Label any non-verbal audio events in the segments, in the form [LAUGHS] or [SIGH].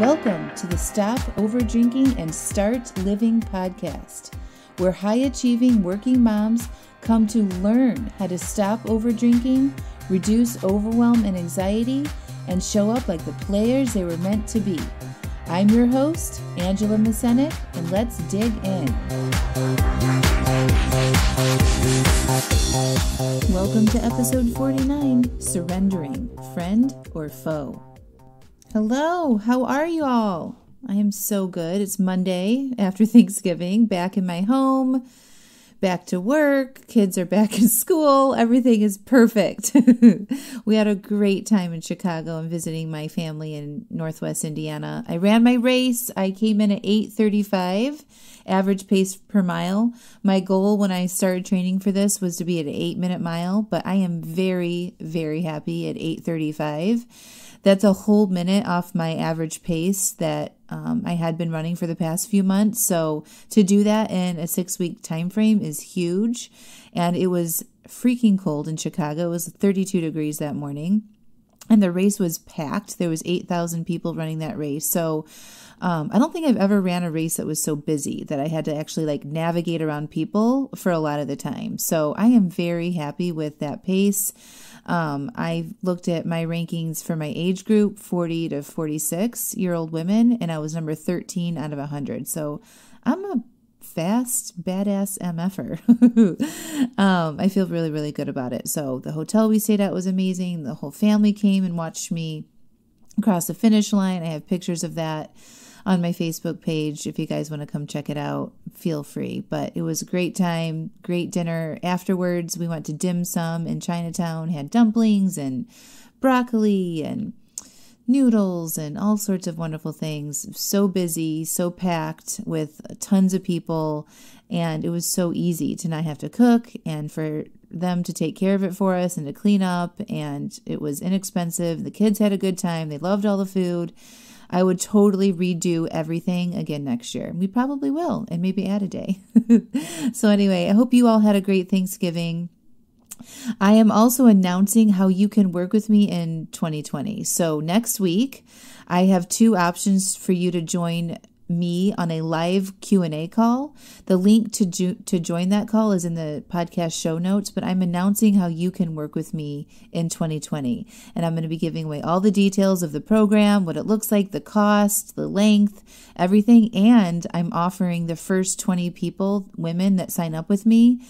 Welcome to the Stop Over Drinking and Start Living podcast, where high achieving working moms come to learn how to stop over drinking, reduce overwhelm and anxiety, and show up like the players they were meant to be. I'm your host, Angela Masenik, and let's dig in. Welcome to episode 49 Surrendering, Friend or Foe. Hello, how are you all? I am so good. It's Monday after [LAUGHS] Thanksgiving, back in my home, back to work, kids are back [LAUGHS] in school, everything is perfect. [LAUGHS] we had a great time in Chicago and visiting my family in Northwest Indiana. I ran my race. I came in at 8:35, average pace per mile. My goal when I started training for this was to be at an 8-minute mile, but I am very very happy at 835 that's a whole minute off my average pace that um, I had been running for the past few months. So to do that in a six week time frame is huge. And it was freaking cold in Chicago. It was 32 degrees that morning. And the race was packed. There was 8,000 people running that race. So um, I don't think I've ever ran a race that was so busy that I had to actually like navigate around people for a lot of the time. So I am very happy with that pace. Um, I looked at my rankings for my age group, 40 to 46 year old women, and I was number 13 out of 100. So I'm a fast, badass MFer. [LAUGHS] um, I feel really, really good about it. So the hotel we stayed at was amazing. The whole family came and watched me across the finish line. I have pictures of that on my Facebook page. If you guys want to come check it out, feel free. But it was a great time, great dinner. Afterwards, we went to dim sum in Chinatown, had dumplings and broccoli and noodles and all sorts of wonderful things. So busy, so packed with tons of people. And it was so easy to not have to cook and for them to take care of it for us and to clean up. And it was inexpensive. The kids had a good time, they loved all the food. I would totally redo everything again next year. We probably will, and maybe add a day. [LAUGHS] so, anyway, I hope you all had a great Thanksgiving. I am also announcing how you can work with me in 2020. So, next week, I have two options for you to join me on a live Q&A call. The link to to join that call is in the podcast show notes, but I'm announcing how you can work with me in 2020. And I'm going to be giving away all the details of the program, what it looks like, the cost, the length, everything, and I'm offering the first 20 people, women that sign up with me,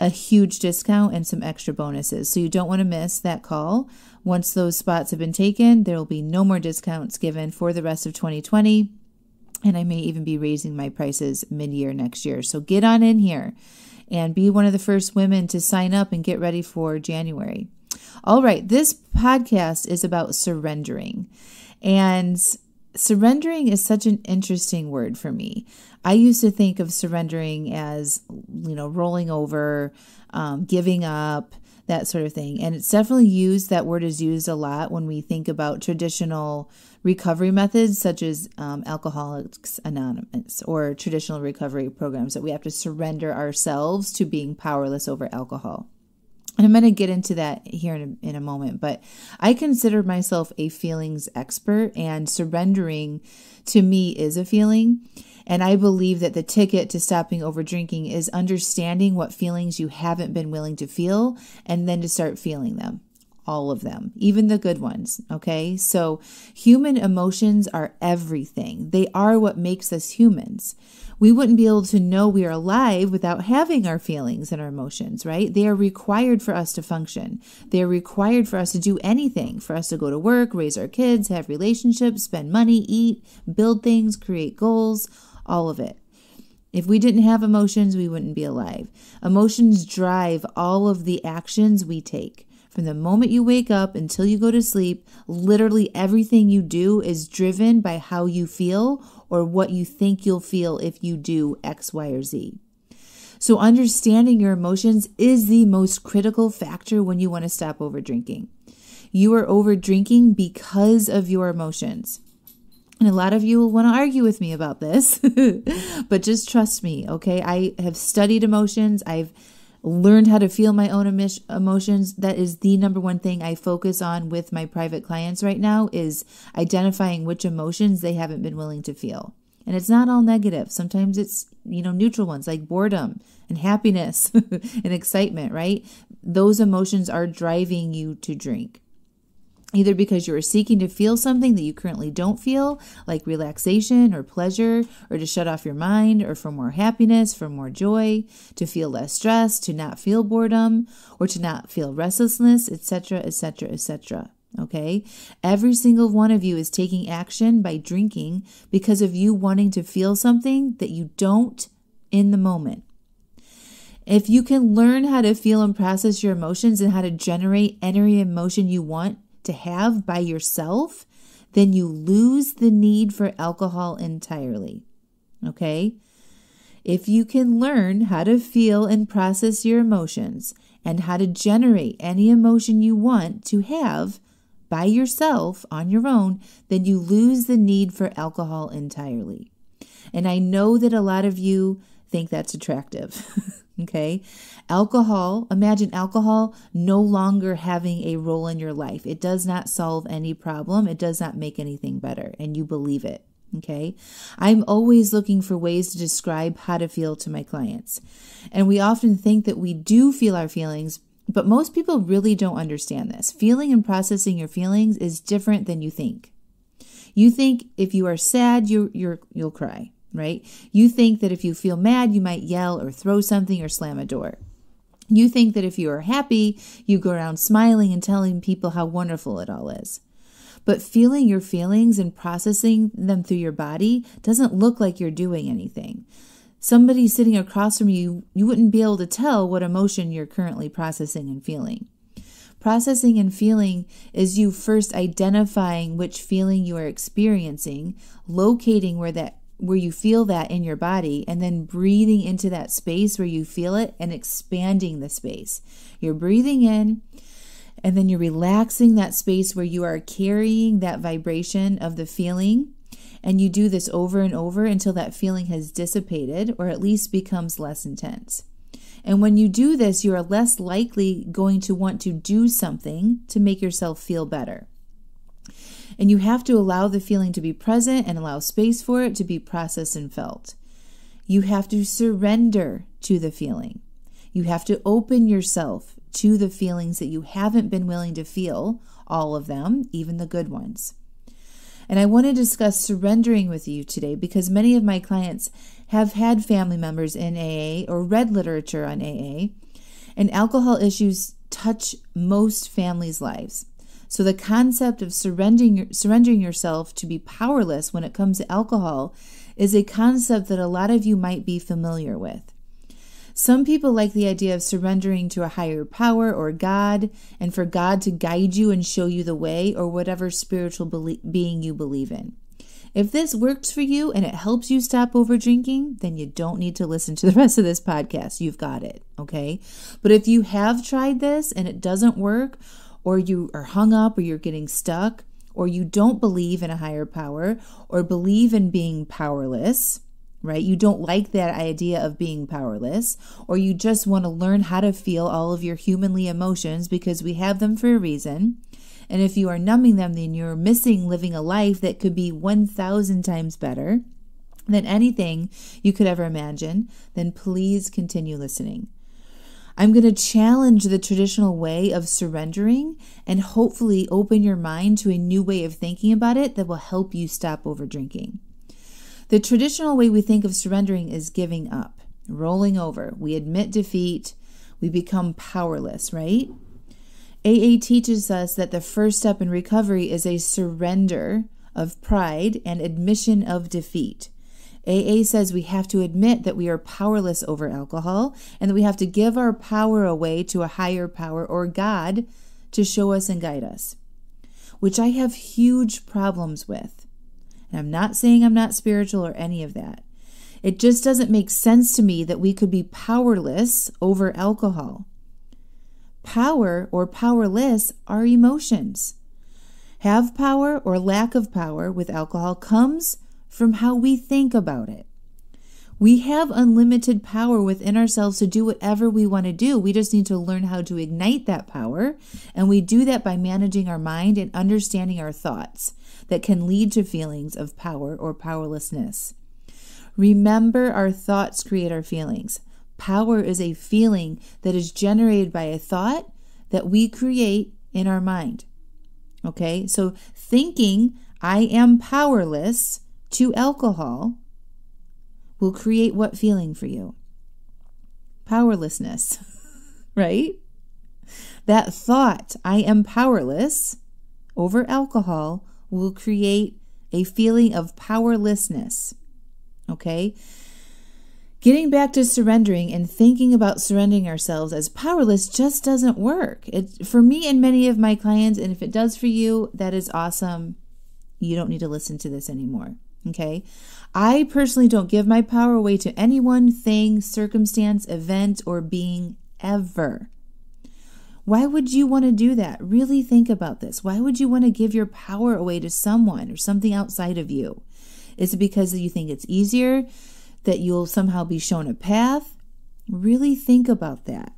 a huge discount and some extra bonuses. So you don't want to miss that call. Once those spots have been taken, there will be no more discounts given for the rest of 2020. And I may even be raising my prices mid year next year. So get on in here and be one of the first women to sign up and get ready for January. All right, this podcast is about surrendering. And surrendering is such an interesting word for me. I used to think of surrendering as, you know, rolling over, um, giving up, that sort of thing. And it's definitely used, that word is used a lot when we think about traditional recovery methods, such as um, Alcoholics Anonymous or traditional recovery programs, that we have to surrender ourselves to being powerless over alcohol. And I'm going to get into that here in a, in a moment, but I consider myself a feelings expert, and surrendering to me is a feeling. And I believe that the ticket to stopping over drinking is understanding what feelings you haven't been willing to feel and then to start feeling them all of them, even the good ones. Okay. So human emotions are everything. They are what makes us humans. We wouldn't be able to know we are alive without having our feelings and our emotions, right? They are required for us to function. They are required for us to do anything, for us to go to work, raise our kids, have relationships, spend money, eat, build things, create goals, all of it. If we didn't have emotions, we wouldn't be alive. Emotions drive all of the actions we take. From the moment you wake up until you go to sleep, literally everything you do is driven by how you feel or what you think you'll feel if you do X, Y, or Z. So, understanding your emotions is the most critical factor when you want to stop over drinking. You are over drinking because of your emotions. And a lot of you will want to argue with me about this, [LAUGHS] but just trust me, okay? I have studied emotions, I've learned how to feel my own emotions. That is the number one thing I focus on with my private clients right now is identifying which emotions they haven't been willing to feel. And it's not all negative. Sometimes it's, you know, neutral ones like boredom and happiness [LAUGHS] and excitement, right? Those emotions are driving you to drink either because you are seeking to feel something that you currently don't feel, like relaxation or pleasure, or to shut off your mind, or for more happiness, for more joy, to feel less stress, to not feel boredom, or to not feel restlessness, etc., etc., etc. Okay? Every single one of you is taking action by drinking because of you wanting to feel something that you don't in the moment. If you can learn how to feel and process your emotions and how to generate any emotion you want to have by yourself, then you lose the need for alcohol entirely. Okay? If you can learn how to feel and process your emotions and how to generate any emotion you want to have by yourself on your own, then you lose the need for alcohol entirely. And I know that a lot of you think that's attractive. [LAUGHS] Okay. Alcohol, imagine alcohol no longer having a role in your life. It does not solve any problem, it does not make anything better, and you believe it. Okay. I'm always looking for ways to describe how to feel to my clients. And we often think that we do feel our feelings, but most people really don't understand this. Feeling and processing your feelings is different than you think. You think if you are sad, you, you're, you'll cry right? You think that if you feel mad, you might yell or throw something or slam a door. You think that if you are happy, you go around smiling and telling people how wonderful it all is. But feeling your feelings and processing them through your body doesn't look like you're doing anything. Somebody sitting across from you, you wouldn't be able to tell what emotion you're currently processing and feeling. Processing and feeling is you first identifying which feeling you are experiencing, locating where that where you feel that in your body and then breathing into that space where you feel it and expanding the space. You're breathing in and then you're relaxing that space where you are carrying that vibration of the feeling. And you do this over and over until that feeling has dissipated or at least becomes less intense. And when you do this, you are less likely going to want to do something to make yourself feel better and you have to allow the feeling to be present and allow space for it to be processed and felt. You have to surrender to the feeling. You have to open yourself to the feelings that you haven't been willing to feel, all of them, even the good ones. And I want to discuss surrendering with you today because many of my clients have had family members in AA or read literature on AA, and alcohol issues touch most families' lives. So the concept of surrendering surrendering yourself to be powerless when it comes to alcohol is a concept that a lot of you might be familiar with. Some people like the idea of surrendering to a higher power or God and for God to guide you and show you the way or whatever spiritual belie- being you believe in. If this works for you and it helps you stop over drinking, then you don't need to listen to the rest of this podcast. You've got it, okay? But if you have tried this and it doesn't work, or you are hung up, or you're getting stuck, or you don't believe in a higher power, or believe in being powerless, right? You don't like that idea of being powerless, or you just want to learn how to feel all of your humanly emotions because we have them for a reason. And if you are numbing them, then you're missing living a life that could be 1,000 times better than anything you could ever imagine. Then please continue listening. I'm going to challenge the traditional way of surrendering and hopefully open your mind to a new way of thinking about it that will help you stop over drinking. The traditional way we think of surrendering is giving up, rolling over. We admit defeat, we become powerless, right? AA teaches us that the first step in recovery is a surrender of pride and admission of defeat. AA says we have to admit that we are powerless over alcohol and that we have to give our power away to a higher power or God to show us and guide us, which I have huge problems with. And I'm not saying I'm not spiritual or any of that. It just doesn't make sense to me that we could be powerless over alcohol. Power or powerless are emotions. Have power or lack of power with alcohol comes from how we think about it. We have unlimited power within ourselves to do whatever we want to do. We just need to learn how to ignite that power. And we do that by managing our mind and understanding our thoughts that can lead to feelings of power or powerlessness. Remember, our thoughts create our feelings. Power is a feeling that is generated by a thought that we create in our mind. Okay, so thinking, I am powerless to alcohol will create what feeling for you? Powerlessness, [LAUGHS] right? That thought, I am powerless over alcohol, will create a feeling of powerlessness. Okay? Getting back to surrendering and thinking about surrendering ourselves as powerless just doesn't work. It for me and many of my clients and if it does for you, that is awesome. You don't need to listen to this anymore. Okay. I personally don't give my power away to anyone, thing, circumstance, event, or being ever. Why would you want to do that? Really think about this. Why would you want to give your power away to someone or something outside of you? Is it because you think it's easier, that you'll somehow be shown a path? Really think about that.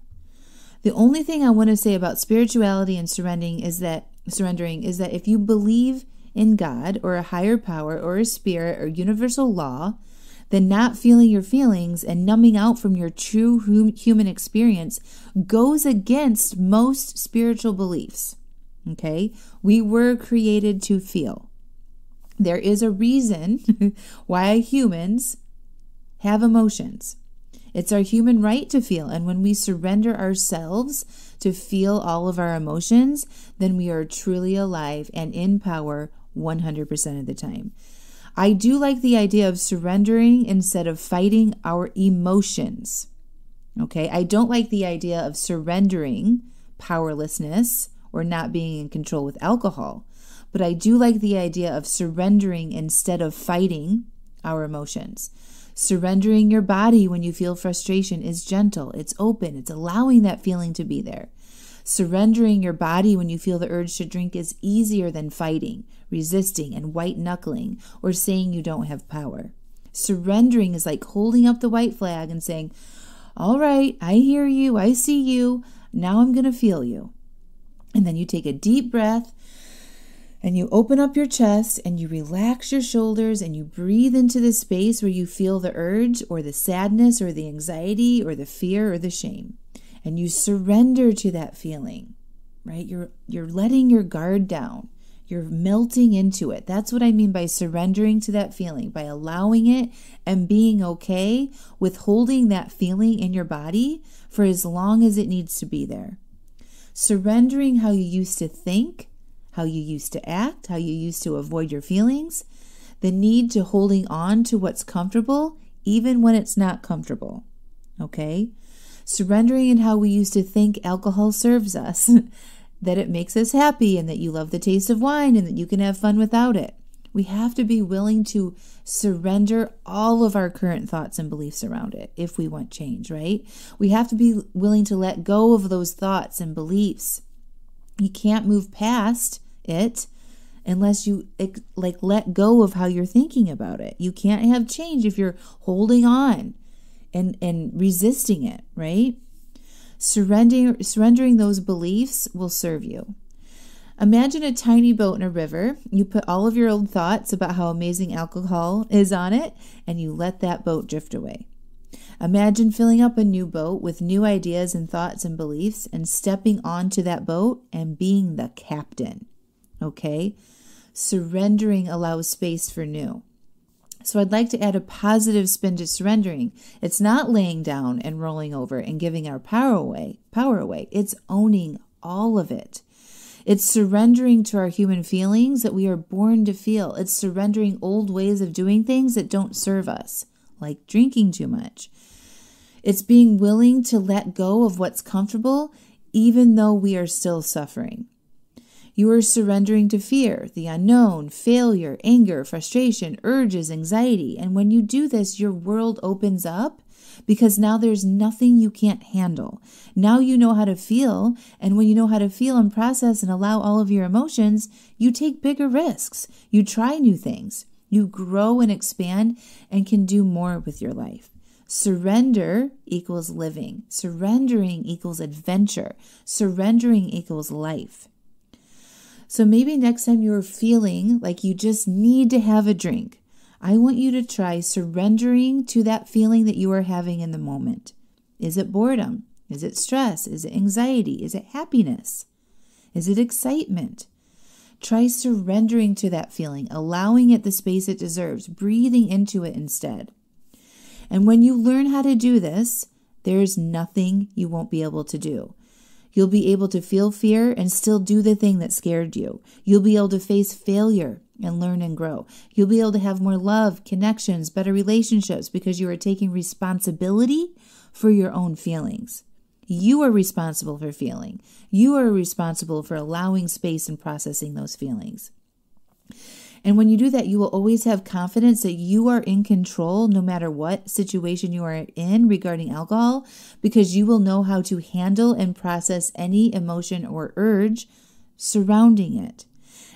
The only thing I want to say about spirituality and surrendering is that surrendering is that if you believe in God or a higher power or a spirit or universal law than not feeling your feelings and numbing out from your true hum human experience goes against most spiritual beliefs. Okay? We were created to feel. There is a reason [LAUGHS] why humans have emotions. It's our human right to feel. And when we surrender ourselves to feel all of our emotions, then we are truly alive and in power 100% of the time. I do like the idea of surrendering instead of fighting our emotions. Okay, I don't like the idea of surrendering powerlessness or not being in control with alcohol, but I do like the idea of surrendering instead of fighting our emotions. Surrendering your body when you feel frustration is gentle, it's open, it's allowing that feeling to be there. Surrendering your body when you feel the urge to drink is easier than fighting, resisting, and white knuckling, or saying you don't have power. Surrendering is like holding up the white flag and saying, All right, I hear you, I see you, now I'm going to feel you. And then you take a deep breath and you open up your chest and you relax your shoulders and you breathe into the space where you feel the urge or the sadness or the anxiety or the fear or the shame and you surrender to that feeling, right? You're you're letting your guard down. You're melting into it. That's what I mean by surrendering to that feeling, by allowing it and being okay with holding that feeling in your body for as long as it needs to be there. Surrendering how you used to think, how you used to act, how you used to avoid your feelings, the need to holding on to what's comfortable, even when it's not comfortable. Okay? surrendering in how we used to think alcohol serves us, [LAUGHS] that it makes us happy, and that you love the taste of wine, and that you can have fun without it. We have to be willing to surrender all of our current thoughts and beliefs around it if we want change, right? We have to be willing to let go of those thoughts and beliefs. You can't move past it unless you like let go of how you're thinking about it. You can't have change if you're holding on and, and resisting it, right? Surrendering, surrendering those beliefs will serve you. Imagine a tiny boat in a river. You put all of your old thoughts about how amazing alcohol is on it, and you let that boat drift away. Imagine filling up a new boat with new ideas and thoughts and beliefs and stepping onto that boat and being the captain. Okay? Surrendering allows space for new. So I'd like to add a positive spin to surrendering. It's not laying down and rolling over and giving our power away, power away. It's owning all of it. It's surrendering to our human feelings that we are born to feel. It's surrendering old ways of doing things that don't serve us, like drinking too much. It's being willing to let go of what's comfortable, even though we are still suffering. You are surrendering to fear, the unknown, failure, anger, frustration, urges, anxiety. And when you do this, your world opens up because now there's nothing you can't handle. Now you know how to feel. And when you know how to feel and process and allow all of your emotions, you take bigger risks. You try new things. You grow and expand and can do more with your life. Surrender equals living. Surrendering equals adventure. Surrendering equals life. So maybe next time you're feeling like you just need to have a drink, I want you to try surrendering to that feeling that you are having in the moment. Is it boredom? Is it stress? Is it anxiety? Is it happiness? Is it excitement? Try surrendering to that feeling, allowing it the space it deserves, breathing into it instead. And when you learn how to do this, there's nothing you won't be able to do. You'll be able to feel fear and still do the thing that scared you. You'll be able to face failure and learn and grow. You'll be able to have more love, connections, better relationships because you are taking responsibility for your own feelings. You are responsible for feeling. You are responsible for allowing space and processing those feelings. And when you do that, you will always have confidence that you are in control no matter what situation you are in regarding alcohol, because you will know how to handle and process any emotion or urge surrounding it.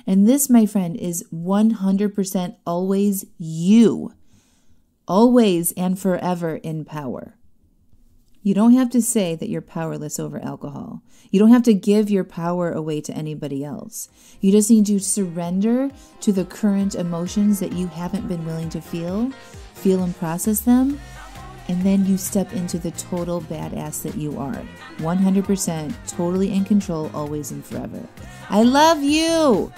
And this, my friend, is 100% always you, always and forever in power. You don't have to say that you're powerless over alcohol. You don't have to give your power away to anybody else. You just need to surrender to the current emotions that you haven't been willing to feel, feel and process them, and then you step into the total badass that you are 100% totally in control, always and forever. I love you!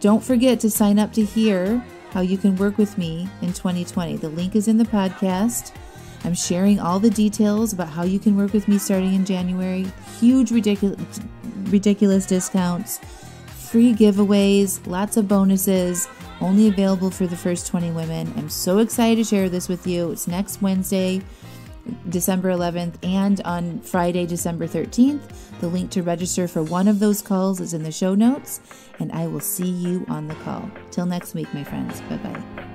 Don't forget to sign up to hear how you can work with me in 2020. The link is in the podcast. I'm sharing all the details about how you can work with me starting in January. Huge ridiculous ridiculous discounts, free giveaways, lots of bonuses, only available for the first 20 women. I'm so excited to share this with you. It's next Wednesday, December 11th, and on Friday, December 13th. The link to register for one of those calls is in the show notes, and I will see you on the call. Till next week, my friends. Bye bye.